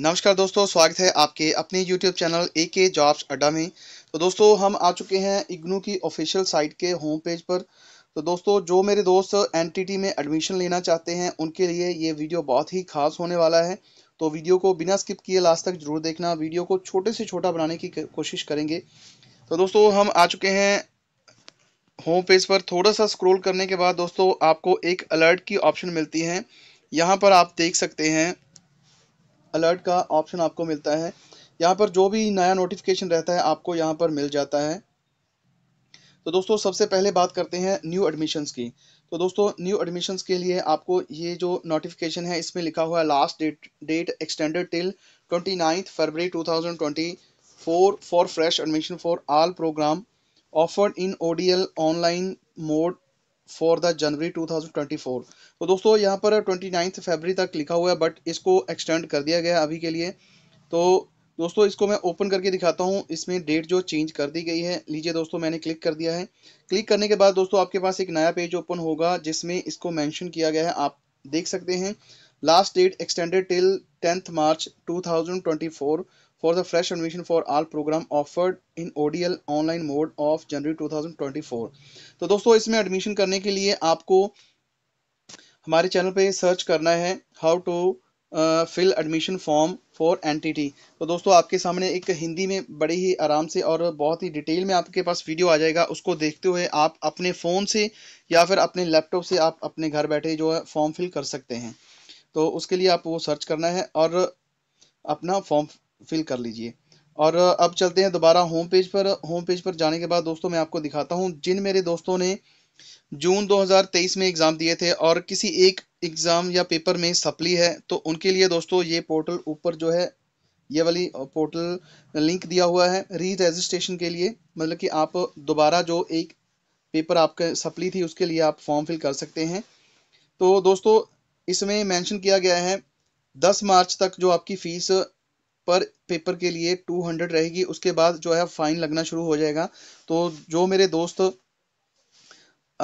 नमस्कार दोस्तों स्वागत है आपके अपने YouTube चैनल ए के जॉब्स अड्डा में तो दोस्तों हम आ चुके हैं इग्नू की ऑफिशियल साइट के होम पेज पर तो दोस्तों जो मेरे दोस्त एन में एडमिशन लेना चाहते हैं उनके लिए ये वीडियो बहुत ही खास होने वाला है तो वीडियो को बिना स्किप किए लास्ट तक जरूर देखना वीडियो को छोटे से छोटा बनाने की कोशिश करेंगे तो दोस्तों हम आ चुके हैं होम पेज पर थोड़ा सा स्क्रोल करने के बाद दोस्तों आपको एक अलर्ट की ऑप्शन मिलती है यहाँ पर आप देख सकते हैं अलर्ट का ऑप्शन आपको मिलता है यहाँ पर जो भी नया नोटिफिकेशन रहता है आपको यहाँ पर मिल जाता है तो दोस्तों सबसे पहले बात करते हैं न्यू एडमिशन्स की तो दोस्तों न्यू एडमिशन्स के लिए आपको ये जो नोटिफिकेशन है इसमें लिखा हुआ है last date date extended till twenty ninth February two thousand twenty four for fresh admission for all program offered in ODL online mode for the January 2024 तो दोस्तों यहाँ पर ट्वेंटी फरवरी तक लिखा हुआ है बट इसको एक्सटेंड कर दिया गया अभी के लिए तो दोस्तों इसको मैं ओपन करके दिखाता हूँ इसमें डेट जो चेंज कर दी गई है लीजिए दोस्तों मैंने क्लिक कर दिया है क्लिक करने के बाद दोस्तों आपके पास एक नया पेज ओपन होगा जिसमें इसको मैंशन किया गया है आप देख सकते हैं last date extended till tenth March 2024 for the fresh admission for all program offered in ODL online mode of January 2024 तो दोस्तों इसमें admission करने के लिए आपको हमारे channel पे search करना है how to fill admission form for NTT तो दोस्तों आपके सामने एक हिंदी में बड़े ही आराम से और बहुत ही डिटेल में आपके पास वीडियो आ जाएगा उसको देखते हुए आप अपने फ़ोन से या फिर अपने लैपटॉप से आप अपने घर बैठे जो है फॉर्म फिल कर सकते हैं तो उसके लिए आप वो सर्च करना है और अपना फॉर्म फिल कर लीजिए और अब चलते हैं दोबारा होम पेज पर होम पेज पर जाने के बाद दोस्तों मैं आपको दिखाता हूँ जिन मेरे दोस्तों ने जून 2023 में एग्ज़ाम दिए थे और किसी एक एग्ज़ाम या पेपर में सप्ली है तो उनके लिए दोस्तों ये पोर्टल ऊपर जो है ये वाली पोर्टल लिंक दिया हुआ है री रजिस्ट्रेशन के लिए मतलब कि आप दोबारा जो एक पेपर आपके सप्ली थी उसके लिए आप फॉर्म फिल कर सकते हैं तो दोस्तों इसमें मैंशन किया गया है दस मार्च तक जो आपकी फ़ीस पर पेपर के लिए टू हंड्रेड रहेगी उसके बाद जो है फाइन लगना शुरू हो जाएगा तो जो मेरे दोस्त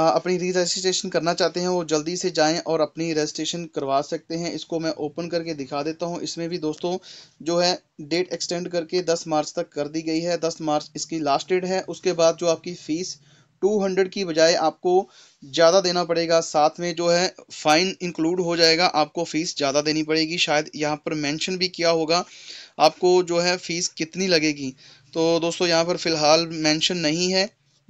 अपनी री रजिस्ट्रेशन करना चाहते हैं वो जल्दी से जाएं और अपनी रजिस्ट्रेशन करवा सकते हैं इसको मैं ओपन करके दिखा देता हूं इसमें भी दोस्तों जो है डेट एक्सटेंड करके 10 मार्च तक कर दी गई है 10 मार्च इसकी लास्ट डेट है उसके बाद जो आपकी फ़ीस 200 की बजाय आपको ज़्यादा देना पड़ेगा साथ में जो है फ़ाइन इंक्लूड हो जाएगा आपको फ़ीस ज़्यादा देनी पड़ेगी शायद यहाँ पर मेंशन भी किया होगा आपको जो है फ़ीस कितनी लगेगी तो दोस्तों यहाँ पर फ़िलहाल मेंशन नहीं है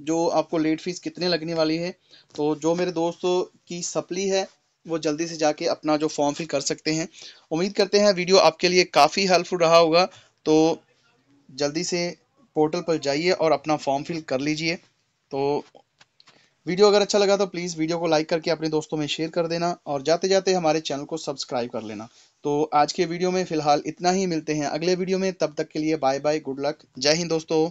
जो आपको लेट फीस कितने लगने वाली है तो जो मेरे दोस्तों की सप्ली है वो जल्दी से जाके अपना जो फॉर्म फिल कर सकते हैं उम्मीद करते हैं वीडियो आपके लिए काफ़ी हेल्पफुल रहा होगा तो जल्दी से पोर्टल पर जाइए और अपना फॉर्म फिल कर लीजिए तो वीडियो अगर अच्छा लगा तो प्लीज़ वीडियो को लाइक करके अपने दोस्तों में शेयर कर देना और जाते जाते हमारे चैनल को सब्सक्राइब कर लेना तो आज के वीडियो में फ़िलहाल इतना ही मिलते हैं अगले वीडियो में तब तक के लिए बाय बाय गुड लक जय हिंद दोस्तों